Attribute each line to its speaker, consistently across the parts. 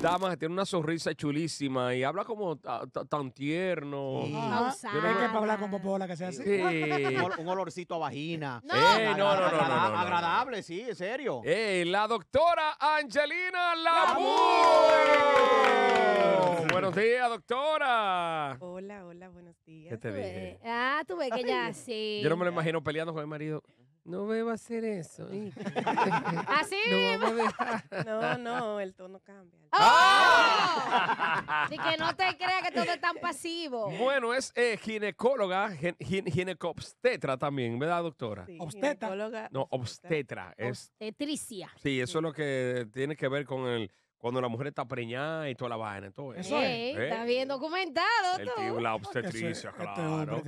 Speaker 1: damas, tiene una sonrisa chulísima y habla como tan tierno. Sí. que para
Speaker 2: hablar con Popola que sea así. Sí. Un olorcito a vagina. No. no, no, no,
Speaker 1: Agradable, sí, en serio. Eh, la doctora Angelina Lamur. Buenos días, doctora. Hola, hola,
Speaker 3: buenos días. ¿Qué te dije? Ah, tuve que ya sí. Yo no me lo imagino
Speaker 1: peleando con mi marido. No a hacer eso.
Speaker 3: Así no, no, el tono cambia. ¡Oh! Así ¡Ah! que no te creas que todo es tan pasivo. Bueno,
Speaker 1: es eh, ginecóloga, gin, ginecobstetra también, ¿verdad, doctora?
Speaker 3: obstetra.
Speaker 1: No, obstetra. Es,
Speaker 3: Obstetricia.
Speaker 1: Sí, eso es lo que tiene que ver con el cuando la mujer está preñada y toda la vaina, todo eso. Sí, Está eh.
Speaker 3: bien documentado el
Speaker 1: Tío, la obstetricia, este claro.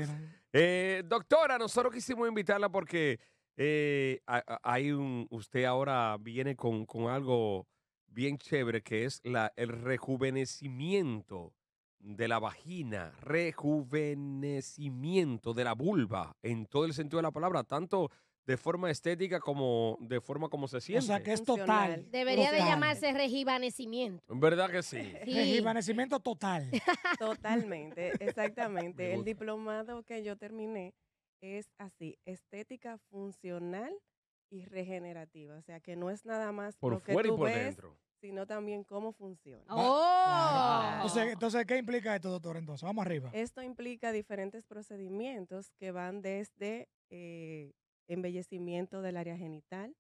Speaker 1: Eh, doctora, nosotros quisimos invitarla porque eh, hay un, usted ahora viene con, con, algo bien chévere que es la, el rejuvenecimiento de la vagina, rejuvenecimiento de la vulva, en todo el sentido de la palabra, tanto de forma estética como de forma como se siente. O sea, que es total. Debería de llamarse
Speaker 3: rejuvenecimiento.
Speaker 1: ¿Verdad que sí.
Speaker 4: Rejuvenecimiento total. Totalmente, exactamente. el diplomado que yo terminé es así, estética funcional y regenerativa. O sea, que no es nada más por fuera y por dentro. sino también cómo funciona. ¡Oh!
Speaker 2: Entonces, ¿qué implica esto, doctor? Entonces, vamos arriba.
Speaker 4: Esto implica diferentes procedimientos que van desde eh, embellecimiento del área genital,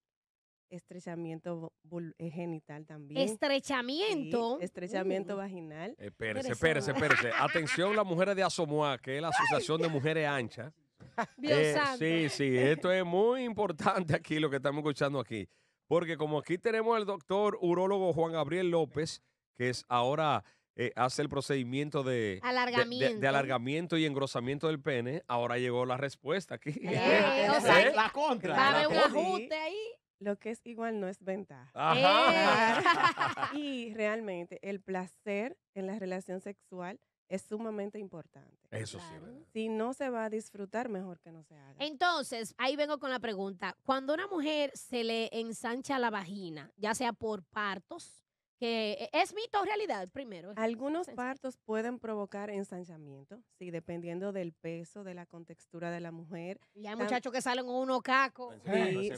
Speaker 4: estrechamiento eh, genital también.
Speaker 3: ¿Estrechamiento? estrechamiento uh.
Speaker 4: vaginal.
Speaker 1: Espérese, espérese, espérese. Atención, las mujeres de Asomoa, que es la Asociación de Mujeres Anchas.
Speaker 4: Eh,
Speaker 1: sí, sí, esto es muy importante aquí, lo que estamos escuchando aquí. Porque como aquí tenemos al doctor urólogo Juan Gabriel López, que es ahora eh, hace el procedimiento de alargamiento. y engrosamiento del pene, ahora llegó la respuesta aquí. Eh, la contra. Va
Speaker 4: un ajuste ahí lo que es igual no es ventaja. y realmente el placer en la relación sexual es sumamente importante. Eso sí, ¿verdad? Si no se va a disfrutar, mejor que no se haga. Entonces, ahí vengo con la pregunta.
Speaker 3: Cuando a una mujer se le ensancha la vagina, ya sea por partos, que eh, es mito o realidad primero. Algunos
Speaker 4: partos pueden provocar ensanchamiento, sí, dependiendo del peso, de la contextura de la mujer. Y hay muchachos que salen
Speaker 3: uno caco.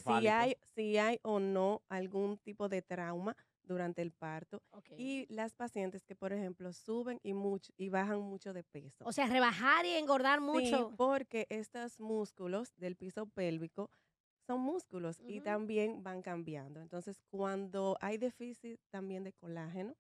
Speaker 4: Sí, hay, si hay o no algún tipo de trauma, durante el parto. Y las pacientes que, por ejemplo, suben y, mucho, y bajan mucho de peso. O sea, rebajar
Speaker 3: y engordar mucho.
Speaker 4: porque estos músculos del piso pélvico son músculos y también van cambiando. Entonces, cuando hay déficit también de colágeno,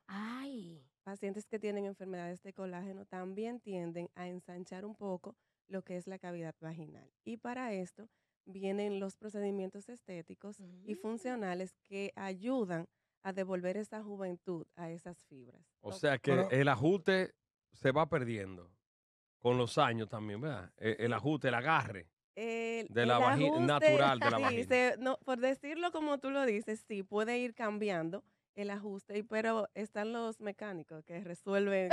Speaker 4: pacientes que tienen enfermedades de colágeno también tienden a ensanchar un poco lo que es la cavidad vaginal. Y para esto vienen los procedimientos estéticos y mm. funcionales que ayudan a devolver esa juventud a esas fibras. O sea
Speaker 1: que el ajuste se va perdiendo con los años también, ¿verdad? E-, el, ajuste, el agarre.
Speaker 4: de la natural de la vagina. por decirlo como tú lo dices, sí, puede ir cambiando el ajuste, pero están los mecánicos que resuelven.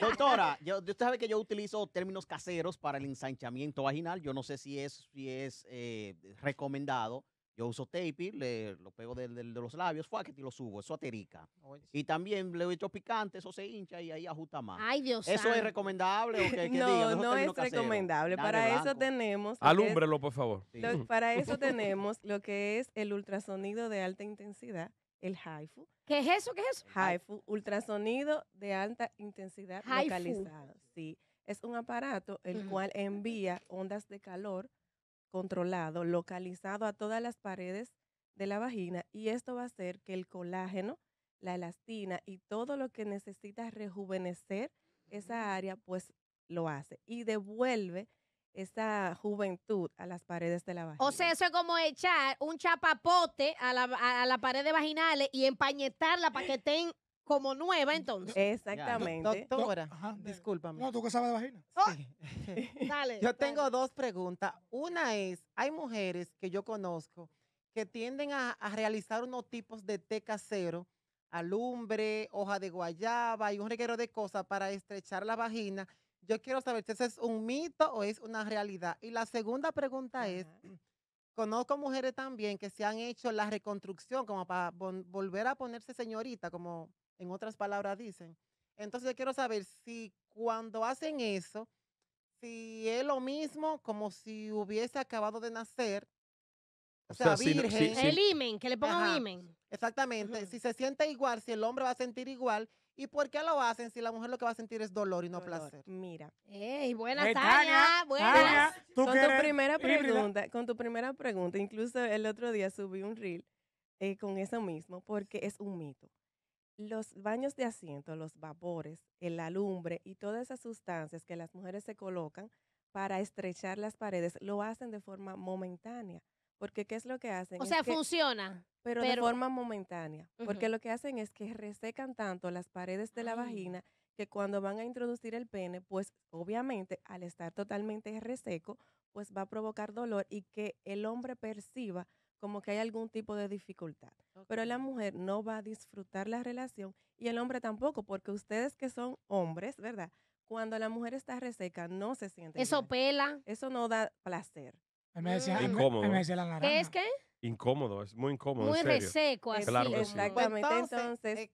Speaker 2: Doctora, yo, usted sabe que yo utilizo términos caseros para el ensanchamiento vaginal. Yo no sé si es, si es eh, recomendado, yo uso tape, le, lo pego de, los labios, fuerte y lo subo. Eso aterica. Y también le echo picante, eso se hincha y ahí ajusta más. Ay, Dios ¿Eso es recomendable o qué, No, no es recomendable. Para eso
Speaker 4: tenemos... Alúmbrelo, por favor. para eso tenemos lo que es el ultrasonido de alta intensidad, el HIFU. ¿Qué es eso? ¿Qué es eso? HIFU, ultrasonido de alta intensidad localizado. Sí, es un aparato el cual envía ondas de calor controlado, localizado a todas las paredes de la vagina y esto va a hacer que el colágeno, la elastina y todo lo que necesita rejuvenecer esa área, pues lo hace y devuelve esa juventud a las paredes de la vagina.
Speaker 3: O sea, eso es como echar un chapapote a la, pared de vaginales y empañetarla para que estén como nueva entonces. Exactamente. doctora,
Speaker 5: discúlpame. No, tú que sabes de vagina. Oh. dale. Yo tengo dos preguntas. Una es, hay mujeres que yo conozco que tienden a, realizar unos tipos de té casero, alumbre, hoja de guayaba y un reguero de cosas para estrechar la vagina. Yo quiero saber si eso es un mito o es una realidad. Y la segunda pregunta es, conozco mujeres también que se han hecho la reconstrucción como para volver a ponerse señorita, como en otras palabras dicen. Entonces yo quiero saber si cuando hacen eso, si es lo mismo como si hubiese acabado de nacer,
Speaker 3: o, sea, virgen. El
Speaker 5: imen, que le pongan un imen. Exactamente, si se siente igual, si el hombre va a sentir igual, ¿Y por qué lo hacen si la mujer lo que va a sentir es dolor y no placer? Mira. ¡Ey,
Speaker 4: buenas, hey, Buenas. con tu primera pregunta, con tu primera pregunta, incluso el otro día subí un reel eh, con eso mismo, porque es un mito los baños de asiento, los vapores, el alumbre y todas esas sustancias que las mujeres se colocan para estrechar las paredes, lo hacen de forma momentánea. Porque ¿qué es lo que hacen? O sea, funciona. Pero, de forma momentánea. Porque lo que hacen es que resecan tanto las paredes de la vagina que cuando van a introducir el pene, pues obviamente al estar totalmente reseco, pues va a provocar dolor y que el hombre perciba como que hay algún tipo de dificultad. Pero la mujer no va a disfrutar la relación y el hombre tampoco, porque ustedes que son hombres, ¿verdad? Cuando la mujer está reseca, no se siente. Eso pela. Eso no da placer.
Speaker 5: Me decía, la ¿Qué es qué?
Speaker 1: Incómodo, es muy incómodo. Muy reseco, así. exactamente.
Speaker 5: entonces,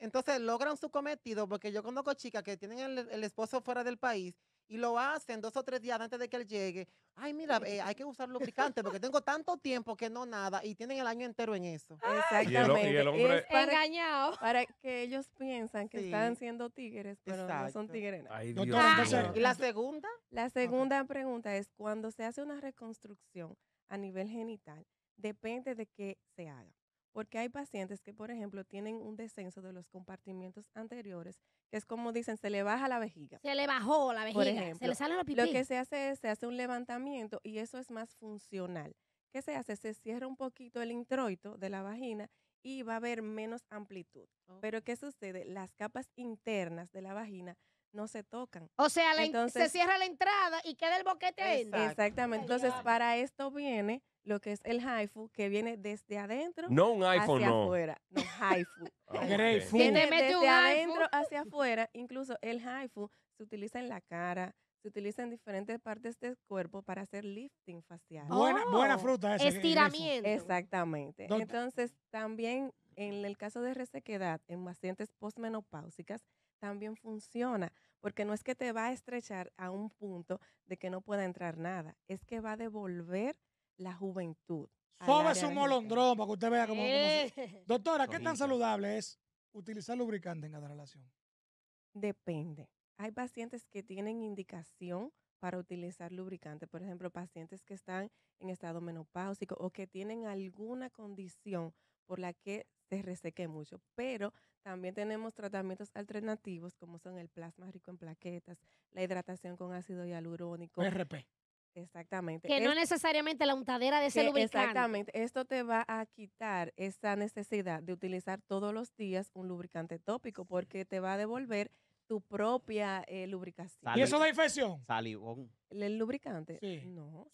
Speaker 5: entonces, logran su cometido, porque yo conozco chicas que tienen el esposo fuera del país y lo hacen dos o tres días antes de que él llegue. Ay, mira, eh, hay que usar lubricante porque tengo tanto tiempo que no nada y tienen el año entero en eso. Exactamente.
Speaker 4: Y para, engañado. Para que ellos piensan que están siendo tigres, pero no son tigres. Ay, Dios. ¿Y la segunda? La segunda pregunta es, cuando se hace una reconstrucción a nivel genital, depende de qué se haga porque hay pacientes que, por ejemplo, tienen un descenso de los compartimientos anteriores, que es como dicen, se le baja la vejiga. Se le bajó la vejiga, por ejemplo, se le sale la pipí. Lo que se hace es, se hace un levantamiento y eso es más funcional. ¿Qué se hace? Se cierra un poquito el introito de la vagina y va a haber menos amplitud. Pero ¿qué sucede? Las capas internas de la vagina no se tocan. O sea, Entonces, se cierra la entrada y queda el boquete ahí. Exactamente. Entonces, para esto viene lo que es el haifu, que viene desde adentro no un hacia no. afuera. No, haifu. Ah, okay. Viene desde adentro hacia afuera. Incluso el haifu se utiliza en la cara, se utiliza en diferentes partes del cuerpo para hacer lifting facial. Buena, oh, fruta Estiramiento. Exactamente. Entonces, también en el caso de resequedad, en pacientes postmenopáusicas, también funciona, porque no es que te va a estrechar a un punto de que no pueda entrar nada, es que va a devolver la juventud. Sobe un un para que usted vea cómo. Eh. Doctora, ¿qué tan saludable es utilizar lubricante en cada relación? Depende. Hay pacientes que tienen indicación para utilizar lubricante. Por ejemplo, pacientes que están en estado menopáusico o que tienen alguna condición por la que se reseque mucho. Pero también tenemos tratamientos alternativos como son el plasma rico en plaquetas, la hidratación con ácido hialurónico. RP. Exactamente. Que no necesariamente la untadera de ese lubricante. Exactamente. Esto te va a quitar esa necesidad de utilizar todos los días un lubricante tópico porque te va a devolver tu propia eh, lubricación. ¿Y eso da infección?
Speaker 2: Salivón.
Speaker 4: ¿El lubricante? Sí. No.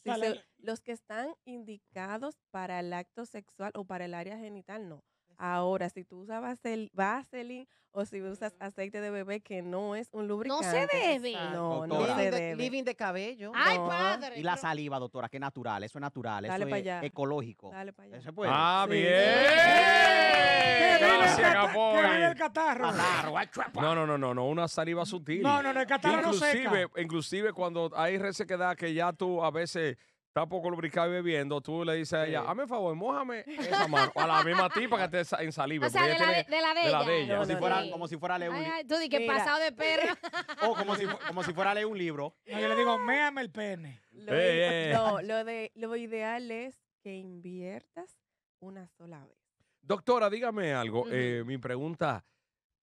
Speaker 4: los que están indicados para el acto sexual o para el área genital, no. Ahora, si tú usas vasel, o si usas aceite de bebé, que no es un lubricante. No se debe. No, no se debe. De, living
Speaker 5: de cabello. Ay, padre.
Speaker 2: Y la saliva, doctora, que natural. Eso es natural. eso es ecológico. Dale para allá. Eso puede. Ah, sí. bien.
Speaker 1: ¿Qué el catarro? No, no, no, no, no. Una saliva sutil. No, no, no. El catarro no seca. Inclusive cuando hay resequedad que ya tú a veces Tampoco lo lubricado bebiendo, tú le dices a ella, hazme el favor, mójame esa mano. a la misma tipa que esté en saliva.
Speaker 3: O sea, de la, de, de la de ella. Como
Speaker 2: si, fuera, como leer un libro.
Speaker 3: tú di que pasado de perro.
Speaker 2: O como si, como si fuera leer un libro.
Speaker 4: yo le digo, méame el pene. Lo,
Speaker 3: no, eh, eh,
Speaker 4: eh. lo, lo ideal es que inviertas una sola vez.
Speaker 1: Doctora, dígame algo. mi pregunta,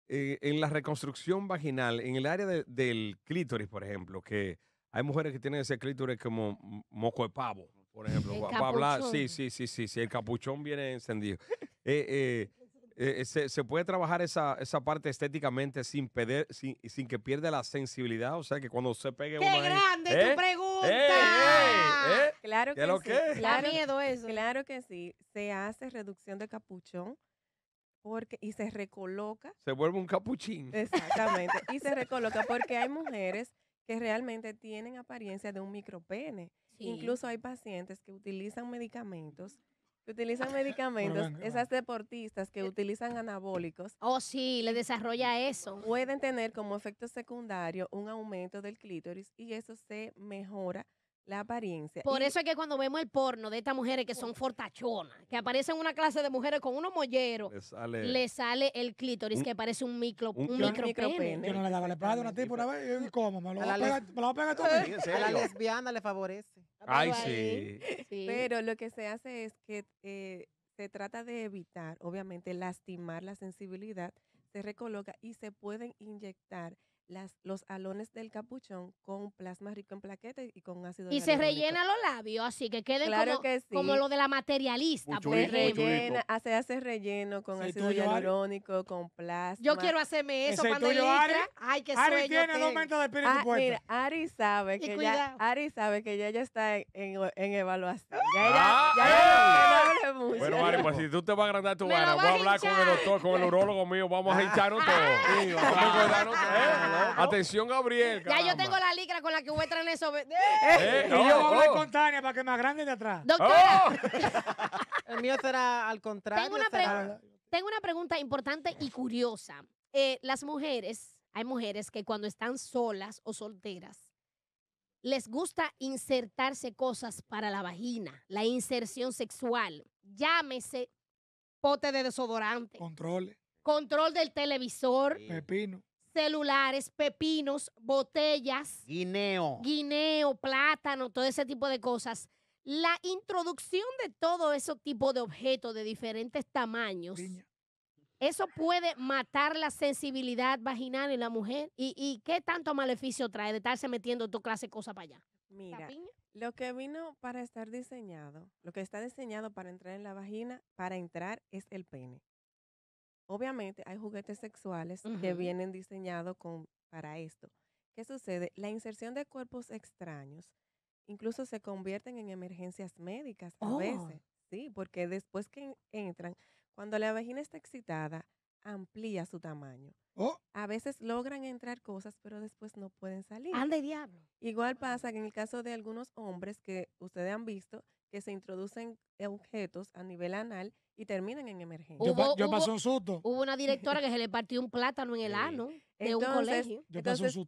Speaker 1: en la reconstrucción vaginal, en el área del clítoris, por ejemplo, que hay mujeres que tienen ese clítoris como moco de pavo, por ejemplo. para hablar, sí, sí, sí, sí, sí, el capuchón viene encendido. Eh, eh, eh, se, puede trabajar esa, esa parte estéticamente sin, perder, sin, sin, que pierda la sensibilidad, o sea que cuando se pegue ¡Qué grande tu pregunta! Claro
Speaker 4: que sí. Que? miedo eso. Claro que sí. Se hace reducción de capuchón. Porque, y se recoloca.
Speaker 1: Se vuelve un capuchín. Exactamente.
Speaker 4: y se recoloca porque hay mujeres que realmente tienen apariencia de un micropene. Incluso hay pacientes que utilizan medicamentos que utilizan medicamentos, esas deportistas que eh, utilizan anabólicos. Oh, sí, le desarrolla eso. Pueden tener como efecto secundario un aumento del clítoris y eso se mejora la apariencia. Por eso
Speaker 3: es que cuando vemos el porno de estas mujeres que son fortachonas, que aparecen una clase de mujeres con unos molleros, le sale, el clítoris que parece un micro un, no le
Speaker 5: daba la una una vez, ¿cómo? Me lo va a, pegar, todo. la lesbiana le favorece.
Speaker 4: Ay, sí. Pero lo que se hace es que eh, se trata de evitar, obviamente, lastimar la sensibilidad, se recoloca y se pueden inyectar las, los alones del capuchón con plasma rico en plaquetas y con ácido Y se rellena
Speaker 3: los labios, así que quede como, como, lo de la
Speaker 4: materialista. Pues. se rellena, hace, hace relleno con ácido hialurónico, con plasma. Yo quiero hacerme eso ¿Es cuando tuyo, Ay, qué Ari tiene dos de espíritu ah, Mira, Ari sabe, que ya, Ari sabe que ya, ya está en, en, evaluación. Ya, ah, ¡eh! Pues
Speaker 1: si tú te vas a agrandar tu vara, voy a hablar con el doctor, con el urólogo mío, vamos a hincharnos todo. ¿eh? Atención, Gabriel. Ya yo tengo
Speaker 3: la licra con la que voy a traer eso. Eh, y yo oh, voy a hablar oh. con Tania para que me
Speaker 1: agrande de
Speaker 5: atrás. Oh. El mío será al contrario.
Speaker 3: Tengo una, pregunta importante y curiosa. Eh, las mujeres, hay mujeres que cuando están solas o solteras, les gusta insertarse cosas para la vagina, la inserción sexual. Llámese pote de desodorante. control, Control del televisor. Pepino. Celulares, pepinos, botellas.
Speaker 2: Guineo.
Speaker 3: Guineo, plátano, todo ese tipo de cosas. La introducción de todo ese tipo de objetos de diferentes tamaños. Eso puede matar la sensibilidad vaginal en la mujer. ¿Y, qué tanto maleficio trae de estarse metiendo tu clase de cosas para allá?
Speaker 4: Mira, lo que vino para estar diseñado, lo que está diseñado para entrar en la vagina, para entrar es el pene. Obviamente hay juguetes sexuales que vienen diseñados para esto. ¿Qué sucede? La inserción de cuerpos extraños incluso se convierten en emergencias médicas a oh. veces. Sí, porque después que entran, cuando la vagina está excitada, amplía su tamaño. Oh. A veces logran entrar cosas, pero después no pueden salir. ¡Ande diablo! Igual pasa que en el caso de algunos hombres que ustedes han visto, que se introducen objetos a nivel anal y terminan en emergencia. Yo, pasó un
Speaker 3: susto. Hubo una directora que se le partió un plátano en el ano
Speaker 4: de un colegio. entonces,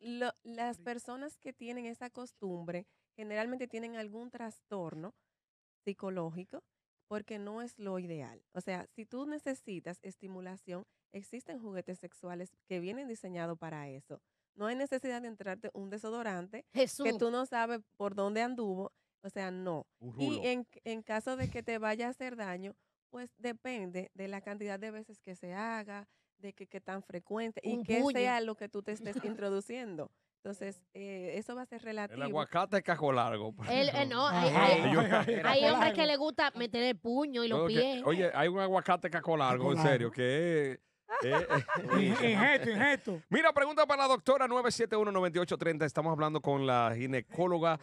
Speaker 4: las personas que tienen esa costumbre generalmente tienen algún trastorno psicológico porque no es lo ideal. O sea, si tú necesitas estimulación, existen juguetes sexuales que vienen diseñados para eso. No hay necesidad de entrarte un desodorante que tú no sabes por dónde anduvo. O sea, no. Y en, caso de que te vaya a hacer daño, pues depende de la cantidad de veces que se haga, de que, tan frecuente y qué sea lo que tú te estés introduciendo. Entonces, eh, eso va a ser relativo. El
Speaker 1: aguacate es cajo largo. Eh, no, hay, hombres
Speaker 3: que le gusta meter el puño y los pies.
Speaker 1: oye, hay un aguacate cajo largo, en serio, que es... Eh, ingesto, ingesto. Mira, pregunta para la doctora 9719830. Estamos hablando con la ginecóloga,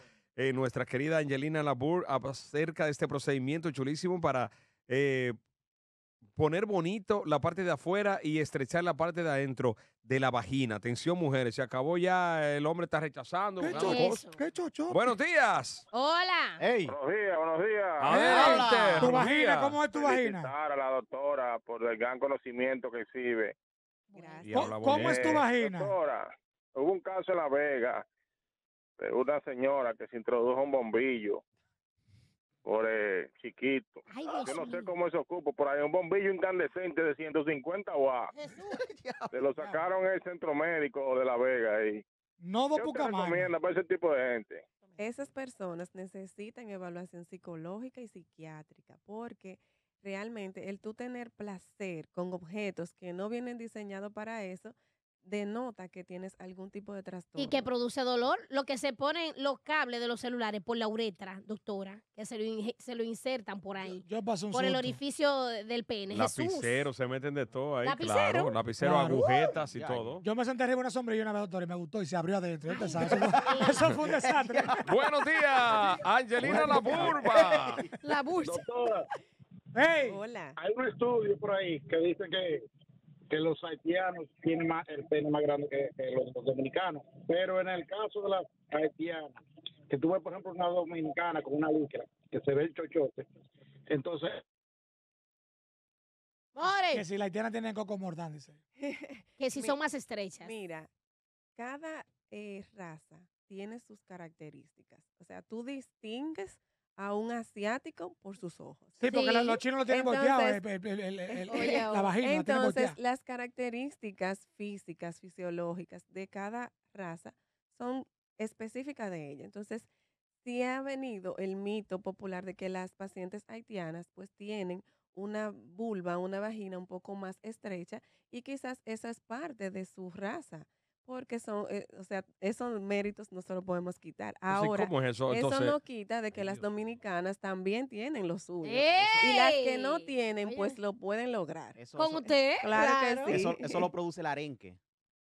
Speaker 1: nuestra querida Angelina Labur, acerca de este procedimiento chulísimo para poner bonito la parte de afuera y estrechar la parte de adentro de la vagina. Atención, mujeres, se acabó ya, el hombre está rechazando. ¿Qué Buenos días. Hola. Buenos días, buenos
Speaker 3: días. Hola. ¿Cómo es tu vagina? a
Speaker 1: la doctora por el gran conocimiento que exhibe. Gracias. ¿Cómo, es tu eh, vagina? Doctora, hubo un caso en La Vega de una señora que se introdujo un bombillo Ore, chiquito. Yo no sé cómo eso ocupa. Por ahí un bombillo incandescente de 150 watts. Se lo sacaron en el centro médico de La Vega. ahí. No,
Speaker 4: ¿Qué para ese
Speaker 5: tipo de gente?
Speaker 4: Esas personas necesitan evaluación psicológica y psiquiátrica porque realmente el tú tener placer con objetos que no vienen diseñados para eso denota que tienes algún tipo de trastorno. Y que
Speaker 3: produce dolor. Lo que se ponen los cables de los celulares por la uretra, doctora, que se lo, se lo insertan por ahí. Por el orificio del pene. Lapicero,
Speaker 1: se meten de todo ahí. Lapicero. Claro, lapicero, agujetas y todo. Yo me senté arriba una sombrilla una vez, doctora, y me gustó y se abrió adentro. eso, fue un desastre. Buenos días, Angelina La Burba.
Speaker 2: La Burba. Hey. Hola. Hay un estudio por ahí que dice que que los haitianos tienen más, el pene más grande que, los, dominicanos. Pero en el caso de las haitianas, que ves, por ejemplo, una dominicana con una lucra, que se ve el
Speaker 5: chochote, entonces. ¡More! Que si la haitiana tienen coco mordán,
Speaker 4: que si son más estrechas. Mira, cada eh, raza tiene sus características. O sea, tú distingues a un asiático por sus ojos. Sí, porque los, chinos lo tienen volteado, Entonces, las características físicas, fisiológicas de cada raza son específicas de ella. Entonces, si ha venido el mito popular de que las pacientes haitianas pues tienen una vulva, una vagina un poco más estrecha y quizás esa es parte de su raza porque son, eh, o sea, esos méritos no se los podemos quitar. Pues Ahora, eso? no quita de que las dominicanas también tienen los suyos. Y las que no tienen, pues lo pueden lograr. ¿Con eh, usted? Claro,
Speaker 2: que sí. Eso, lo produce el arenque.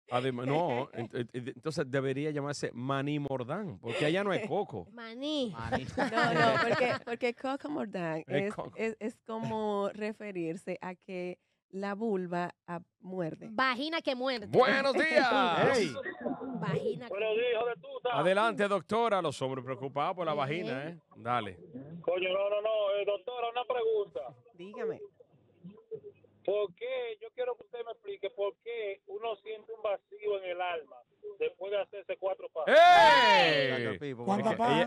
Speaker 1: Además, no, entonces debería llamarse Maní Mordán, porque allá no es coco.
Speaker 4: Maní. No, no, porque, porque coco Mordán es, como referirse a que la vulva a muerde. Vagina que muerde. Buenos días. Vagina que...
Speaker 3: muerde.
Speaker 1: Adelante, doctora. Los hombres preocupados por la vagina, ¿eh? Dale. Coño, no, no, no. Eh, doctora, una pregunta. Dígame. ¿Por qué? Yo quiero que usted me explique por qué uno siente un vacío en el alma después de hacerse cuatro pasos. ¡Ey!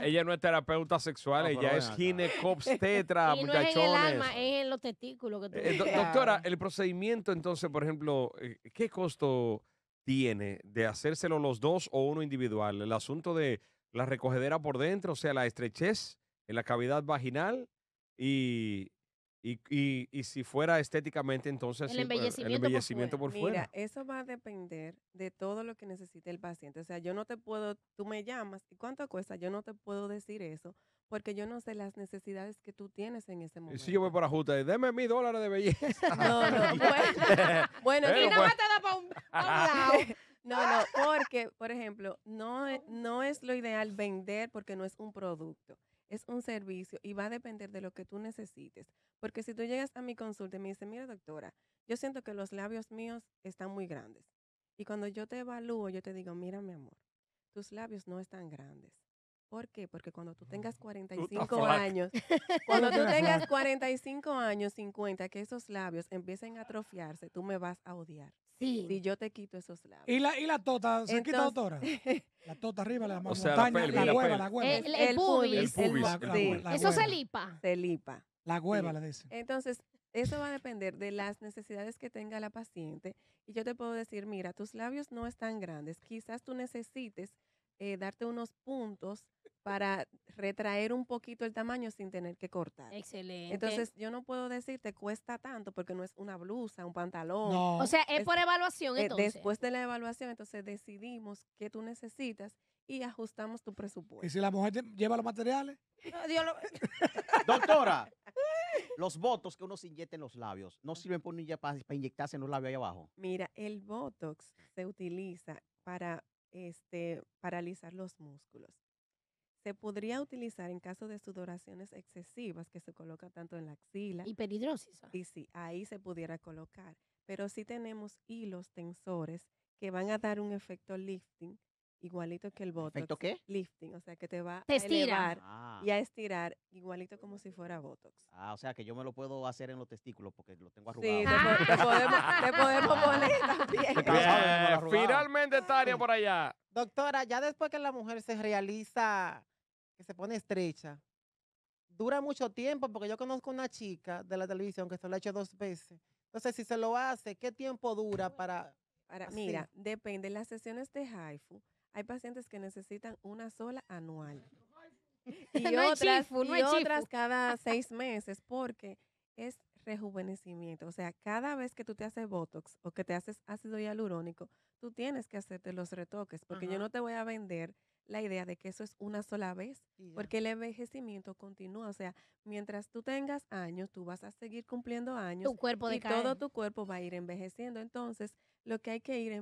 Speaker 1: Ella, no es terapeuta sexual, ella es ginecobstetra, y no Es en el alma,
Speaker 3: es en los testículos eh, Doctora,
Speaker 1: el procedimiento entonces, por ejemplo, eh, ¿qué costo tiene de hacérselo los dos o uno individual? El asunto de la recogedera por dentro, o sea, la estrechez en la cavidad vaginal y y, y, si fuera estéticamente, entonces el embellecimiento, pues, por, fuera. Mira,
Speaker 4: eso va a depender de todo lo que necesite el paciente. O sea, yo no te puedo, tú me llamas, ¿y cuánto cuesta? Yo no te puedo decir eso, porque yo no sé las necesidades que tú tienes en ese momento. Si yo
Speaker 1: voy para Juta deme mi dólares de belleza.
Speaker 4: No, no, bueno, bueno, para ah. lado. No, no, porque, por ejemplo, no, no es lo ideal vender porque no es un producto es un servicio y va a depender de lo que tú necesites. Porque si tú llegas a mi consulta y me dices, mira doctora, yo siento que los labios míos están muy grandes. Y cuando yo te evalúo, yo te digo, mira mi amor, tus labios no están grandes. ¿Por qué? Porque cuando tú mm, tengas 45 años, cuando tú tengas 45 años, 50, que esos labios empiecen a atrofiarse, tú me vas a odiar. Sí. yo te quito esos labios.
Speaker 2: ¿Y la, y la tota? ¿Se quita, doctora?
Speaker 4: La tota arriba, la O montaña, la la, la hueva, la hueva. El, pubis. El pubis, Eso se lipa. Se lipa. La hueva, le dice. Entonces, eso va a depender de las necesidades que tenga la paciente. Y yo te puedo decir, mira, tus labios no están grandes. Quizás tú necesites eh, darte unos puntos para retraer un poquito el tamaño sin tener que cortar. Excelente. Entonces, yo no puedo decirte cuesta tanto porque no es una blusa, un pantalón. O sea, es, por evaluación eh, entonces. después de la evaluación, entonces decidimos qué tú necesitas y ajustamos tu presupuesto. ¿Y
Speaker 2: si la mujer lleva los materiales? Doctora, los botox que uno se inyecta en los labios, ¿no sirven para, para inyectarse en los labios ahí abajo?
Speaker 4: Mira, el Botox se utiliza para este, paralizar los músculos. Se podría utilizar en caso de sudoraciones excesivas que se coloca tanto en la axila. Y peridrosis. Ah. Y sí, ahí se pudiera colocar. Pero sí tenemos hilos tensores que van a dar un efecto lifting igualito que el botox. Lifting, o sea, que te va a estirar y ah. a estirar igualito como si
Speaker 5: fuera botox.
Speaker 2: Ah, o sea, que yo me lo puedo hacer en los testículos porque lo tengo arrugado. Ah. Sí, te,
Speaker 5: podemos, poner también. Eh, finalmente
Speaker 2: Tania por allá.
Speaker 5: Doctora, ya después que la mujer se realiza, que se pone estrecha, dura mucho tiempo porque yo conozco una chica de la televisión que se lo ha hecho dos veces. Entonces, si se lo hace, ¿qué tiempo dura para...?
Speaker 4: mira, depende. Las sesiones de HIFU, hay pacientes que necesitan una sola anual. Y otras, cada seis meses, porque es rejuvenecimiento. O sea, cada vez que tú te haces Botox o que te haces ácido hialurónico, tú tienes que hacerte los retoques, porque yo no te voy a vender la idea de que eso es una sola vez, porque el envejecimiento continúa. O sea, mientras tú tengas años, tú vas a seguir cumpliendo años. Tu cuerpo Y todo tu cuerpo va a ir envejeciendo. Entonces, lo que hay que ir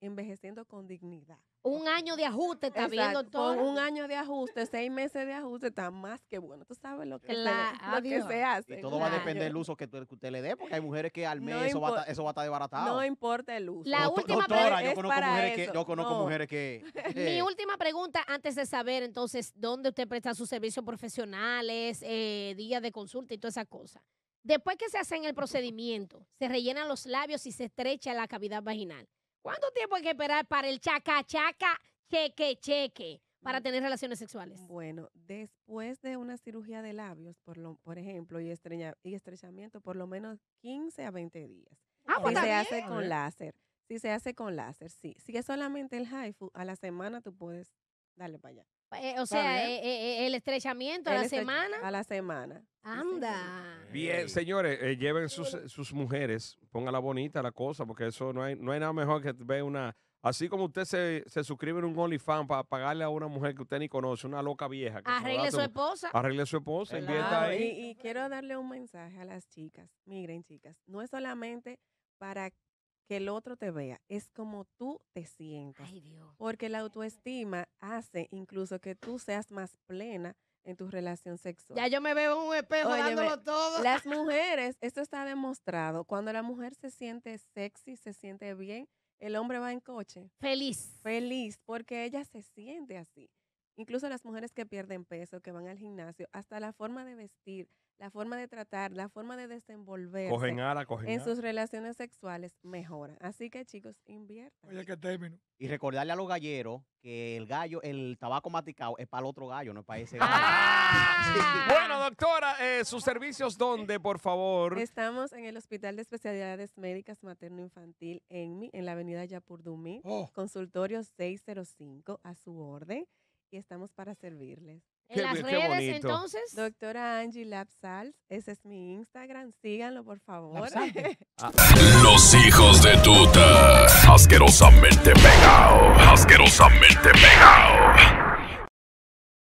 Speaker 4: envejeciendo con dignidad. Un año de ajuste está bien, viendo un año de ajuste, seis meses de ajuste, está más que bueno. Tú sabes lo que, se, hace.
Speaker 2: Y todo va a depender del uso que, usted le dé, porque hay mujeres que al mes eso, va a, eso va a estar desbaratado. No
Speaker 4: importa el uso. La última doctora, yo conozco,
Speaker 2: mujeres que,
Speaker 4: Mi última
Speaker 3: pregunta, antes de saber entonces dónde usted presta sus servicios profesionales, eh, días de consulta y todas esas cosas? Después que se hacen el procedimiento, se rellenan los labios y se estrecha la cavidad vaginal. ¿Cuánto tiempo hay que esperar para el chaca chaca, cheque cheque, para mm. tener relaciones sexuales?
Speaker 4: Bueno, después de una cirugía de labios, por, lo, por ejemplo, y, y estrechamiento, por lo menos 15 a 20 días. Ah, pues si se hace con láser. Si se hace con láser, sí. Si es solamente el haifu, a la semana tú puedes darle para allá. Eh, o sea, eh,
Speaker 3: eh, el estrechamiento a la semana.
Speaker 4: A la semana.
Speaker 3: Anda.
Speaker 1: Bien, señores, lleven sus, sus mujeres, póngala bonita la cosa, porque eso no hay, no hay nada mejor que ver una. Así como usted se, suscribe en un OnlyFans para pagarle a una mujer que usted ni conoce, una loca vieja. arregle su, esposa. Arregle su esposa, ahí.
Speaker 4: Y, quiero darle un mensaje a las chicas. miren chicas. No es solamente para que el otro te vea, es como tú te sientes Ay, Dios. Porque la autoestima hace incluso que tú seas más plena en tu relación sexual. Ya yo me veo en un espejo dándolo todo. Las mujeres, esto está demostrado, cuando la mujer se siente sexy, se siente bien, el hombre va en coche. Feliz. Feliz, porque ella se siente así. Incluso las mujeres que pierden peso, que van al gimnasio, hasta la forma de vestir, la forma de tratar, la forma de desenvolver en sus relaciones sexuales mejora. Así que chicos, inviertan.
Speaker 2: Oye, qué término. Y recordarle a los galleros que el gallo, el tabaco maticado es para el otro gallo, no es para ese gallo. ¡Ah!
Speaker 4: bueno, doctora,
Speaker 2: eh, sus servicios dónde, por favor.
Speaker 4: Estamos en el Hospital de Especialidades Médicas Materno Infantil en, en la Avenida Yapurdumí, oh. consultorio 605 a su orden y estamos para servirles. En las redes, entonces. Doctora Angie Lapsals, ese es mi Instagram. Síganlo, por favor. Ah. Los
Speaker 1: hijos
Speaker 3: de tuta. Asquerosamente pegado. Asquerosamente pegado.